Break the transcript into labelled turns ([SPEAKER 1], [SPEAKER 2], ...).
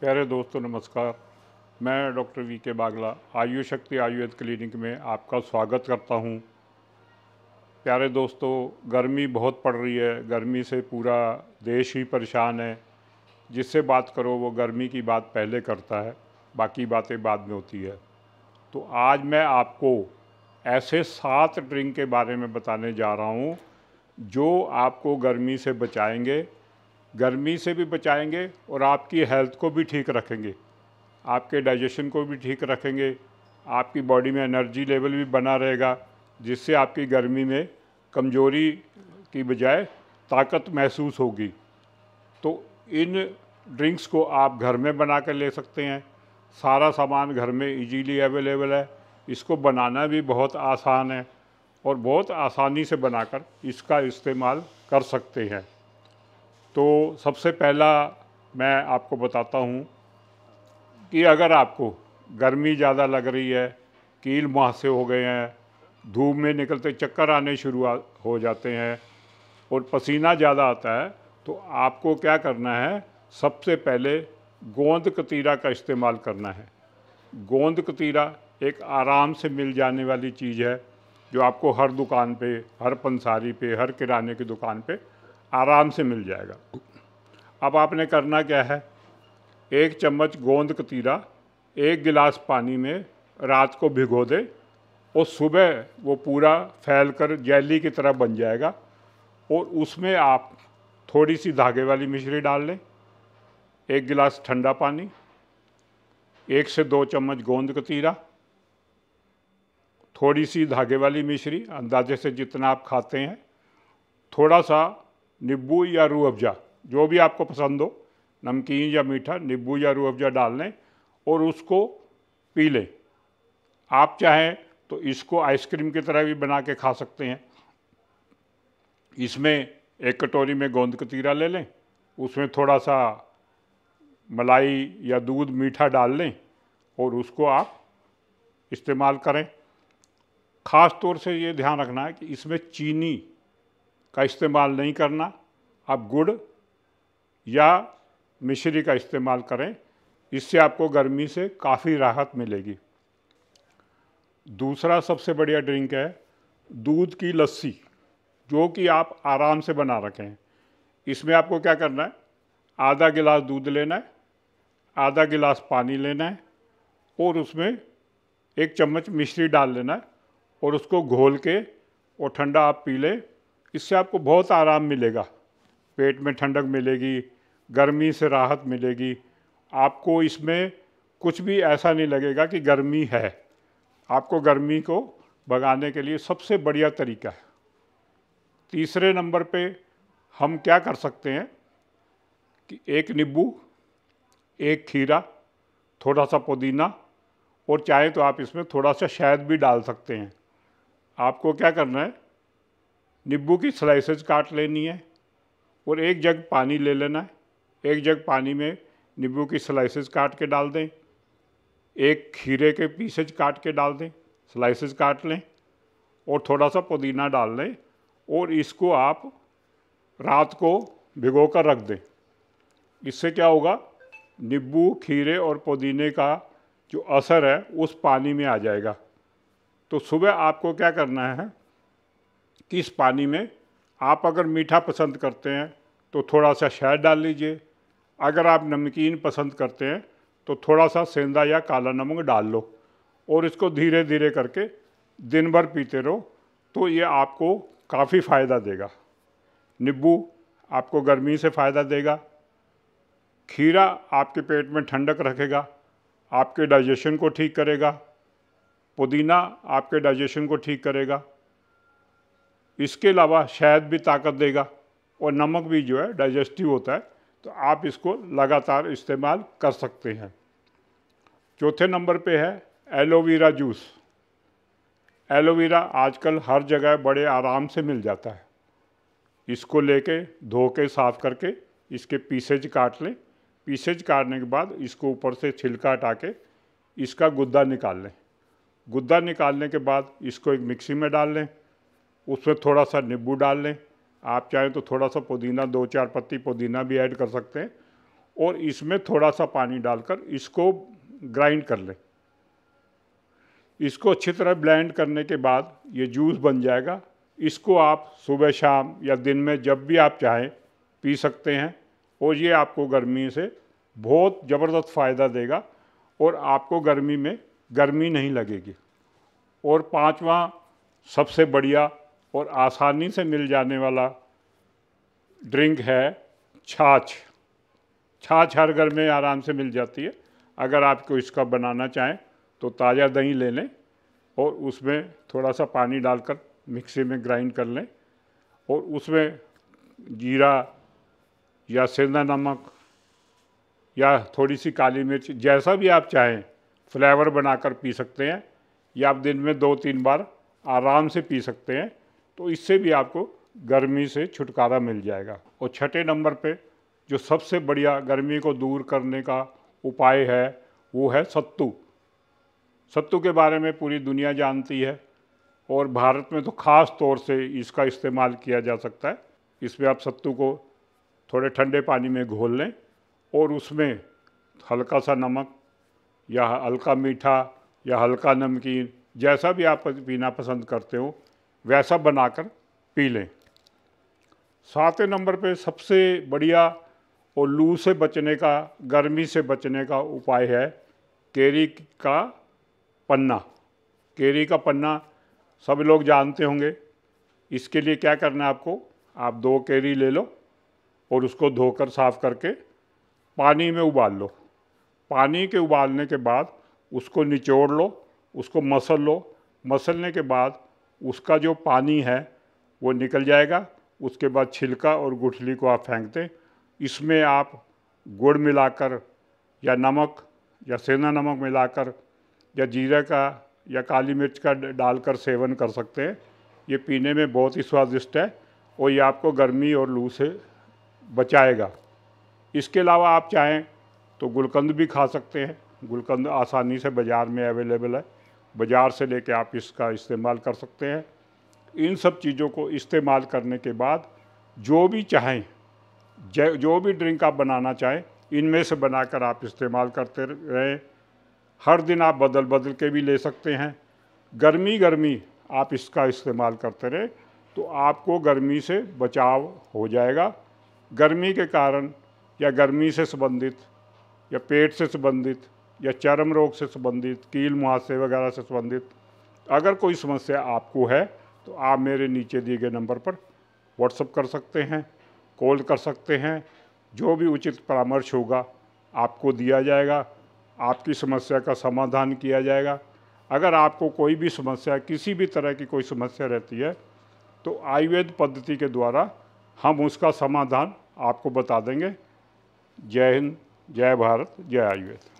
[SPEAKER 1] प्यारे दोस्तों नमस्कार मैं डॉक्टर वी के बागला आयु शक्ति आयुर्वेद क्लिनिक में आपका स्वागत करता हूं। प्यारे दोस्तों गर्मी बहुत पड़ रही है गर्मी से पूरा देश ही परेशान है जिससे बात करो वो गर्मी की बात पहले करता है बाकी बातें बाद में होती है तो आज मैं आपको ऐसे सात ड्रिंक के बारे में बताने जा रहा हूँ जो आपको गर्मी से बचाएंगे गर्मी से भी बचाएंगे और आपकी हेल्थ को भी ठीक रखेंगे आपके डाइजेशन को भी ठीक रखेंगे आपकी बॉडी में एनर्जी लेवल भी बना रहेगा जिससे आपकी गर्मी में कमजोरी की बजाय ताकत महसूस होगी तो इन ड्रिंक्स को आप घर में बना कर ले सकते हैं सारा सामान घर में इजीली अवेलेबल है इसको बनाना भी बहुत आसान है और बहुत आसानी से बनाकर इसका इस्तेमाल कर सकते हैं तो सबसे पहला मैं आपको बताता हूँ कि अगर आपको गर्मी ज़्यादा लग रही है कील मुहासे हो गए हैं धूप में निकलते चक्कर आने शुरू हो जाते हैं और पसीना ज़्यादा आता है तो आपको क्या करना है सबसे पहले गोंद कतीरा का इस्तेमाल करना है गोंद कतीरा एक आराम से मिल जाने वाली चीज़ है जो आपको हर दुकान पे हर पंसारी पे हर किराने की दुकान पे आराम से मिल जाएगा अब आपने करना क्या है एक चम्मच गोंद कतीरा एक गिलास पानी में रात को भिगो दे और सुबह वो पूरा फैल कर जैली की तरह बन जाएगा और उसमें आप थोड़ी सी धागे वाली मिश्री डाल लें एक गिलास ठंडा पानी एक से दो चम्मच गोंद कतीरा थोड़ी सी धागे वाली मिश्री अंदाजे से जितना आप खाते हैं थोड़ा सा नींबू या रू अफ़ज़ा जो भी आपको पसंद हो नमकीन या मीठा नींबू या रू अफ़ज़ा डाल लें और उसको पी लें आप चाहें तो इसको आइसक्रीम की तरह भी बना के खा सकते हैं इसमें एक कटोरी में गोंद कतीरा ले लें उसमें थोड़ा सा मलाई या दूध मीठा डाल लें और उसको आप इस्तेमाल करें ख़ास तौर से ये ध्यान रखना है कि इसमें चीनी का इस्तेमाल नहीं करना आप गुड़ या मिश्री का इस्तेमाल करें इससे आपको गर्मी से काफ़ी राहत मिलेगी दूसरा सबसे बढ़िया ड्रिंक है दूध की लस्सी जो कि आप आराम से बना रखें इसमें आपको क्या करना है आधा गिलास दूध लेना है आधा गिलास पानी लेना है और उसमें एक चम्मच मिश्री डाल लेना है और उसको घोल के और ठंडा आप पी लें इससे आपको बहुत आराम मिलेगा पेट में ठंडक मिलेगी गर्मी से राहत मिलेगी आपको इसमें कुछ भी ऐसा नहीं लगेगा कि गर्मी है आपको गर्मी को भगाने के लिए सबसे बढ़िया तरीका है तीसरे नंबर पे हम क्या कर सकते हैं कि एक नींबू एक खीरा थोड़ा सा पुदीना और चाहे तो आप इसमें थोड़ा सा शहद भी डाल सकते हैं आपको क्या करना है नींबू की स्लाइसेस काट लेनी है और एक जग पानी ले लेना है एक जग पानी में नींबू की स्लाइसेस काट के डाल दें एक खीरे के पीसेज काट के डाल दें स्लाइसेस काट लें और थोड़ा सा पुदीना डाल लें और इसको आप रात को भिगो कर रख दें इससे क्या होगा नींबू खीरे और पुदीने का जो असर है उस पानी में आ जाएगा तो सुबह आपको क्या करना है कि इस पानी में आप अगर मीठा पसंद करते हैं तो थोड़ा सा शहद डाल लीजिए अगर आप नमकीन पसंद करते हैं तो थोड़ा सा सेंधा या काला नमक डाल लो और इसको धीरे धीरे करके दिन भर पीते रहो तो ये आपको काफ़ी फ़ायदा देगा नींबू आपको गर्मी से फ़ायदा देगा खीरा आपके पेट में ठंडक रखेगा आपके डाइजेशन को ठीक करेगा पुदीना आपके डाइजेशन को ठीक करेगा इसके अलावा शहद भी ताकत देगा और नमक भी जो है डाइजेस्टिव होता है तो आप इसको लगातार इस्तेमाल कर सकते हैं चौथे नंबर पे है एलोवेरा जूस एलोवेरा आजकल हर जगह बड़े आराम से मिल जाता है इसको लेके धो के साफ़ करके इसके पीसेज काट लें पीसेज काटने के बाद इसको ऊपर से छिलका हटा के इसका गुद्दा निकाल लें गुद्दा निकालने के बाद इसको एक मिक्सी में डाल लें उसमें थोड़ा सा नींबू डाल लें आप चाहें तो थोड़ा सा पुदीना दो चार पत्ती पुदीना भी ऐड कर सकते हैं और इसमें थोड़ा सा पानी डालकर इसको ग्राइंड कर लें इसको अच्छी तरह ब्लेंड करने के बाद ये जूस बन जाएगा इसको आप सुबह शाम या दिन में जब भी आप चाहें पी सकते हैं और ये आपको गर्मी से बहुत ज़बरदस्त फ़ायदा देगा और आपको गर्मी में गर्मी नहीं लगेगी और पांचवा सबसे बढ़िया और आसानी से मिल जाने वाला ड्रिंक है छाछ छाछ हर घर में आराम से मिल जाती है अगर आपको इसका बनाना चाहें तो ताज़ा दही ले लें और उसमें थोड़ा सा पानी डालकर मिक्सी में ग्राइंड कर लें और उसमें जीरा या सेंधा नमक या थोड़ी सी काली मिर्च जैसा भी आप चाहें फ्लेवर बनाकर पी सकते हैं या आप दिन में दो तीन बार आराम से पी सकते हैं तो इससे भी आपको गर्मी से छुटकारा मिल जाएगा और छठे नंबर पे जो सबसे बढ़िया गर्मी को दूर करने का उपाय है वो है सत्तू सत्तू के बारे में पूरी दुनिया जानती है और भारत में तो ख़ास तौर से इसका इस्तेमाल किया जा सकता है इसमें आप सत्तू को थोड़े ठंडे पानी में घोल लें और उसमें हल्का सा नमक या हल्का मीठा या हल्का नमकीन जैसा भी आप पीना पसंद करते हो वैसा बनाकर पी लें सातवें नंबर पे सबसे बढ़िया और लू से बचने का गर्मी से बचने का उपाय है केरी का पन्ना केरी का पन्ना सब लोग जानते होंगे इसके लिए क्या करना है आपको आप दो केरी ले लो और उसको धोकर साफ करके पानी में उबाल लो पानी के उबालने के बाद उसको निचोड़ लो उसको मसल लो मसलने के बाद उसका जो पानी है वो निकल जाएगा उसके बाद छिलका और गुठली को आप फेंक दें इसमें आप गुड़ मिलाकर या नमक या सेना नमक मिलाकर या जीरा का या काली मिर्च का डालकर सेवन कर सकते हैं ये पीने में बहुत ही स्वादिष्ट है और ये आपको गर्मी और लू से बचाएगा इसके अलावा आप चाहें तो गुलकंद भी खा सकते हैं गुलकंद आसानी से बाज़ार में अवेलेबल है बाज़ार से लेके आप इसका इस्तेमाल कर सकते हैं इन सब चीज़ों को इस्तेमाल करने के बाद जो भी चाहें जो भी ड्रिंक आप बनाना चाहें इनमें से बनाकर आप इस्तेमाल करते रहें हर दिन आप बदल बदल के भी ले सकते हैं गर्मी गर्मी आप इसका इस्तेमाल करते रहे तो आपको गर्मी से बचाव हो जाएगा गर्मी के कारण या गर्मी से संबंधित या पेट से संबंधित या चरम रोग से संबंधित कील मुहासे वगैरह से संबंधित अगर कोई समस्या आपको है तो आप मेरे नीचे दिए गए नंबर पर व्हाट्सअप कर सकते हैं कॉल कर सकते हैं जो भी उचित परामर्श होगा आपको दिया जाएगा आपकी समस्या का समाधान किया जाएगा अगर आपको कोई भी समस्या किसी भी तरह की कोई समस्या रहती है तो आयुर्वेद पद्धति के द्वारा हम उसका समाधान आपको बता देंगे जय हिंद जय भारत जय आयुर्वेद